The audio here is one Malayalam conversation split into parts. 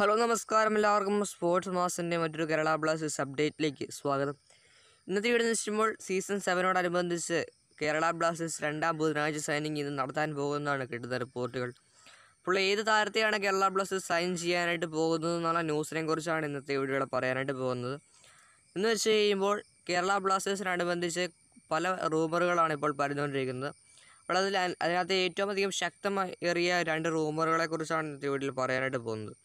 ഹലോ നമസ്കാരം എല്ലാവർക്കും സ്പോർട്സ് മാസിൻ്റെ മറ്റൊരു കേരള ബ്ലാസ്റ്റേഴ്സ് അപ്ഡേറ്റിലേക്ക് സ്വാഗതം ഇന്നത്തെ വീഡിയോ നിശ്ചിമ്പോൾ സീസൺ സെവനോടനുബന്ധിച്ച് കേരള ബ്ലാസ്റ്റേഴ്സ് രണ്ടാം ബുധനാഴ്ച സൈനിങ് ഇന്ന് നടത്താൻ പോകുന്നതാണ് കിട്ടുന്ന റിപ്പോർട്ടുകൾ അപ്പോൾ ഏത് താരത്തെയാണ് കേരള ബ്ലാസ്റ്റേഴ്സ് സൈൻ ചെയ്യാനായിട്ട് പോകുന്നത് എന്നുള്ള ന്യൂസിനെ കുറിച്ചാണ് ഇന്നത്തെ വീടുകൾ പറയാനായിട്ട് പോകുന്നത് എന്ന് വെച്ച് കഴിയുമ്പോൾ കേരള ബ്ലാസ്റ്റേഴ്സിനനുബന്ധിച്ച് പല റൂമറുകളാണ് ഇപ്പോൾ പറഞ്ഞുകൊണ്ടിരിക്കുന്നത് അപ്പോൾ അതിൽ അതിനകത്ത് ഏറ്റവും അധികം ശക്തമായി ഏറിയ രണ്ട് റൂമറുകളെക്കുറിച്ചാണ് ഇന്നത്തെ വീഡിയോയിൽ പറയാനായിട്ട് പോകുന്നത്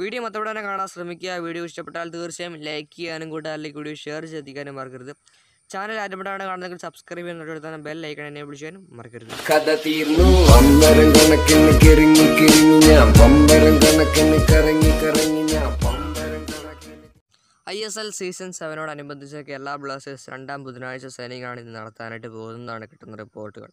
വീഡിയോ മൊത്തം തന്നെ കാണാൻ ശ്രമിക്കുക വീഡിയോ ഇഷ്ടപ്പെട്ടാൽ തീർച്ചയായും ലൈക്ക് ചെയ്യാനും അല്ലെങ്കിൽ വീഡിയോ ഷെയർ ചെയ്തിക്കാനും മറക്കരുത് ചാനൽ ആദ്യമായിട്ടാണ് കാണുന്നതെങ്കിൽ സബ്സ്ക്രൈബ് ചെയ്യാൻ തൊട്ടടുത്താണ് ബെൽ ഐക്കൺ എന്നെ വിളിച്ചാലും മറക്കരുത് കഥ തീർന്നു അന്നരം കണക്കിന് കിറങ്ങി കിറങ്ങി ഞാൻ കണക്കിന് കറങ്ങി കറങ്ങി ഞാൻ ഐ എസ് എൽ സീസൺ സെവനോടനുബന്ധിച്ച് കേരള ബ്ലാസ്റ്റേഴ്സ് രണ്ടാം ബുധനാഴ്ച സൈനികാണ് ഇത് നടത്താനായിട്ട് പോകുന്നതാണ് കിട്ടുന്ന റിപ്പോർട്ടുകൾ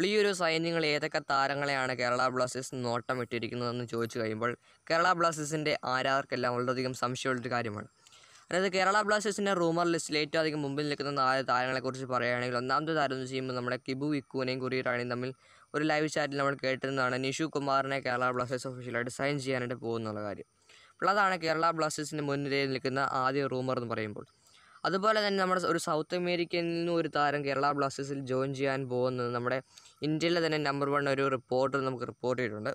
അപ്പോൾ ഈ ഒരു സൈനിങ്ങൾ ഏതൊക്കെ താരങ്ങളെയാണ് കേരള ബ്ലാസ്റ്റേഴ്സ് ഇട്ടിരിക്കുന്നതെന്ന് ചോദിച്ചു കഴിയുമ്പോൾ കേരള ബ്ലാസ്റ്റേഴ്സിൻ്റെ ആരാധകർക്കെല്ലാം വളരെയധികം സംശയമുള്ളൊരു കാര്യമാണ് അതായത് കേരള ബ്ലാസ്റ്റേഴ്സിൻ്റെ റൂമർ ലിസ്റ്റിൽ ഏറ്റവും അധികം മുമ്പിൽ നിൽക്കുന്ന നാല് താരങ്ങളെക്കുറിച്ച് പറയുകയാണെങ്കിൽ ഒന്നാമത്തെ താരം എന്ന് ചെയ്യുമ്പോൾ നമ്മുടെ കിബു ഇക്കുവിനെയും കുറിയിട്ടാണെയും തമ്മിൽ ഒരു ലൈവ് ചാറ്റിൽ നമ്മൾ കേട്ടിരുന്നതാണ് നിഷു കുമാറിനെ കേരള ബ്ലാസ്റ്റേഴ്സ് ഒഫീഷ്യലായിട്ട് സൈൻ ചെയ്യാനായിട്ട് പോകുന്നുള്ള കാര്യം അപ്പോൾ അതാണ് കേരള ബ്ലാസ്റ്റേഴ്സിൻ്റെ മുൻനിരയിൽ നിൽക്കുന്ന ആദ്യ റൂമർ എന്ന് പറയുമ്പോൾ അതുപോലെ തന്നെ നമ്മുടെ ഒരു സൗത്ത് അമേരിക്കയിൽ നിന്നും ഒരു താരം കേരള ബ്ലാസ്റ്റേഴ്സിൽ ജോയിൻ ചെയ്യാൻ പോകുന്നത് നമ്മുടെ ഇന്ത്യയിലെ തന്നെ നമ്പർ വൺ ഒരു റിപ്പോർട്ടർ നമുക്ക് റിപ്പോർട്ട് ചെയ്തിട്ടുണ്ട്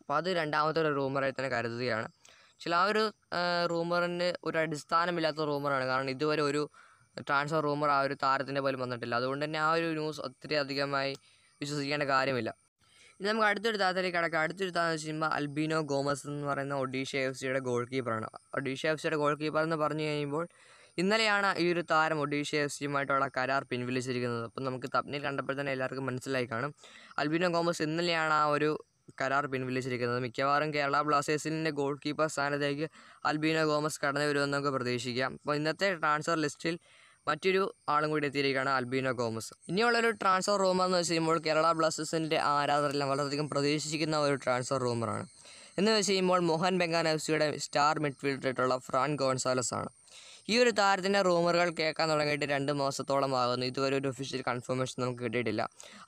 അപ്പോൾ അത് രണ്ടാമത്തെ ഒരു റൂമറായി തന്നെ കരുതുകയാണ് ചില ആ ഒരു റൂമറിന് ഒരു അടിസ്ഥാനമില്ലാത്ത റൂമറാണ് കാരണം ഇതുവരെ ഒരു ട്രാൻസ്ഫർ റൂമർ ആ ഒരു താരത്തിൻ്റെ പോലും വന്നിട്ടില്ല അതുകൊണ്ട് തന്നെ ആ ഒരു ന്യൂസ് ഒത്തിരി അധികമായി വിശ്വസിക്കേണ്ട കാര്യമില്ല ഇനി നമുക്ക് അടുത്തൊരു താരത്തിലേക്ക് കിടക്കാം അടുത്തൊരു താരം വെച്ച് കഴിയുമ്പോൾ അൽബിനോ ഗോമസ് എന്ന് പറയുന്ന ഒഡീഷ എഫ് സിയുടെ ഗോൾ കീപ്പറാണ് ഒഡീഷ എഫ് സിയുടെ ഗോൾ കീപ്പർ എന്ന് പറഞ്ഞു കഴിയുമ്പോൾ ഇന്നലെയാണ് ഈ ഒരു താരം ഒഡീഷ എഫ് സിയുമായിട്ടുള്ള കരാർ പിൻവലിച്ചിരിക്കുന്നത് അപ്പം നമുക്ക് തപ്നിൽ കണ്ടപ്പോൾ തന്നെ എല്ലാവർക്കും മനസ്സിലായി കാണും അൽബിനോ ഗോമസ് ഇന്നലെയാണ് ആ ഒരു കരാർ പിൻവലിച്ചിരിക്കുന്നത് മിക്കവാറും കേരള ബ്ലാസ്റ്റേഴ്സിൻ്റെ ഗോൾ കീപ്പർ സ്ഥാനത്തേക്ക് അൽബിനോ ഗോമസ് കടന്നു വരുമെന്നൊക്കെ പ്രതീക്ഷിക്കാം അപ്പോൾ ഇന്നത്തെ ട്രാൻസ്ഫർ ലിസ്റ്റിൽ മറ്റൊരു ആളും കൂടി എത്തിയിരിക്കുകയാണ് അൽബിനോ ഗോമസ് ഇനിയുള്ളൊരു ട്രാൻസ്ഫർ റൂമർ എന്ന് വെച്ച് കഴിയുമ്പോൾ കേരള ബ്ലാസ്റ്റേഴ്സിൻ്റെ ആരാധകരെല്ലാം വളരെയധികം പ്രതീക്ഷിക്കുന്ന ഒരു ട്രാൻസ്ഫർ റൂമറാണ് എന്ന് വെച്ച് കഴിയുമ്പോൾ മോഹൻ ബംഗാൻ എഫ് സിയുടെ സ്റ്റാർ മിഡ്ഫീൽഡായിട്ടുള്ള ഫ്രാൻ ഗോൺസാലസ് ആണ് ഈ ഒരു താരത്തിൻ്റെ റൂമറുകൾ കേൾക്കാൻ തുടങ്ങിയിട്ട് രണ്ട് മാസത്തോളം ആകുന്നു ഇതുവരെ ഒരു ഒഫീഷ്യൽ കൺഫർമേഷൻ നമുക്ക് കിട്ടിയിട്ടില്ല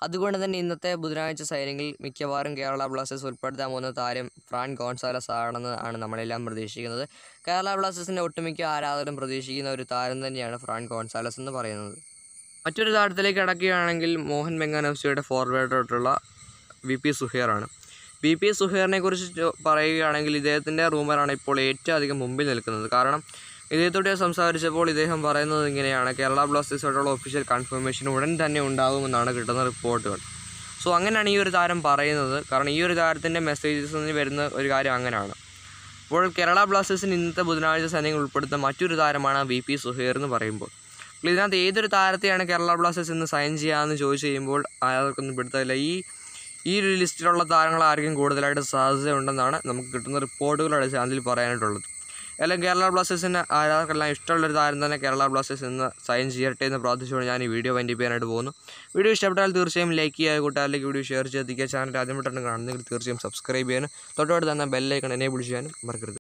അതുകൊണ്ട് തന്നെ ഇന്നത്തെ ബുധനാഴ്ച സൈനിങ്ങിൽ മിക്കവാറും കേരള ബ്ലാസ്റ്റേഴ്സ് ഉൾപ്പെടുത്താൻ പോകുന്ന താരം ഫ്രാൻ ഗോൺസാലസ് ആണെന്ന് ആണ് നമ്മളെല്ലാം പ്രതീക്ഷിക്കുന്നത് കേരള ബ്ലാസ്റ്റേഴ്സിൻ്റെ ഒട്ടുമിക്ക ആരാധകരും പ്രതീക്ഷിക്കുന്ന ഒരു താരം തന്നെയാണ് ഫ്രാൻ ഗോൺസാലസ് എന്ന് പറയുന്നത് മറ്റൊരു താരത്തിലേക്ക് അടക്കുകയാണെങ്കിൽ മോഹൻ ബംഗാൻ എഫ് സിയുടെ ഫോർവേഡായിട്ടുള്ള വി പി സുഹേറാണ് വി പി സുഹേറിനെ കുറിച്ച് പറയുകയാണെങ്കിൽ ഇദ്ദേഹത്തിൻ്റെ റൂമറാണ് ഇപ്പോൾ ഏറ്റവും അധികം മുമ്പിൽ നിൽക്കുന്നത് കാരണം ഇദ്ദേഹത്തോടെ സംസാരിച്ചപ്പോൾ ഇദ്ദേഹം പറയുന്നത് ഇങ്ങനെയാണ് കേരള ബ്ലാസ്റ്റേഴ്സായിട്ടുള്ള ഒഫീഷ്യൽ കൺഫർമേഷൻ ഉടൻ തന്നെ ഉണ്ടാകുമെന്നാണ് കിട്ടുന്ന റിപ്പോർട്ടുകൾ സോ അങ്ങനെയാണ് ഈ ഒരു താരം പറയുന്നത് കാരണം ഈ ഒരു താരത്തിൻ്റെ മെസ്സേജസ് നിന്ന് വരുന്ന ഒരു കാര്യം അങ്ങനെയാണ് അപ്പോൾ കേരള ബ്ലാസ്റ്റേഴ്സിന് ഇന്നത്തെ ബുധനാഴ്ച സൈനികൾ ഉൾപ്പെടുത്തുന്ന മറ്റൊരു താരമാണ് വി പി സുഹേർ എന്ന് പറയുമ്പോൾ അപ്പോൾ ഇതിനകത്ത് ഏതൊരു താരത്തെയാണ് കേരള ബ്ലാസ്റ്റേഴ്സ് ഇന്ന് സൈൻ ചെയ്യാമെന്ന് ചോദിച്ചു കഴിയുമ്പോൾ ആർക്കൊന്നും പിടുത്തമില്ല ഈ ഈ ഒരു ലിസ്റ്റിലുള്ള താരങ്ങൾ ആർക്കും കൂടുതലായിട്ട് സാധ്യതയുണ്ടെന്നാണ് നമുക്ക് കിട്ടുന്ന റിപ്പോർട്ടുകളുടെ ചാനലിൽ പറയാനായിട്ടുള്ളത് എല്ലാം കേരള ബ്ലാസ്റ്റേഴ്സിന് ആരാധകരെല്ലാം ഇഷ്ടമുള്ളൊരു താരം തന്നെ കേരള ബ്ലാസ്റ്റേഴ്സ് ഇന്ന് സൈൻ ചെയ്യട്ടെ എന്ന് പ്രാർത്ഥിച്ചുകൊണ്ട് ഞാൻ ഈ വീഡിയോ വൈൻഡ് ചെയ്യാനായിട്ട് പോകുന്നു വീഡിയോ ഇഷ്ടപ്പെട്ടാൽ തീർച്ചയായും ലൈക്ക് ചെയ്യുക കൂട്ടുകാരിലേക്ക് വീഡിയോ ഷെയർ ചെയ്തെത്തിക്കുക ചാനൽ ആദ്യമായിട്ടാണ് കാണുന്നെങ്കിൽ തീർച്ചയായും സബ്സ്ക്രൈബ് ചെയ്യാനും തൊട്ടടുത്ത് തന്നെ ബെല്ലൈക്കൺ എനേബിൾ ചെയ്യാനും മറക്കരുത്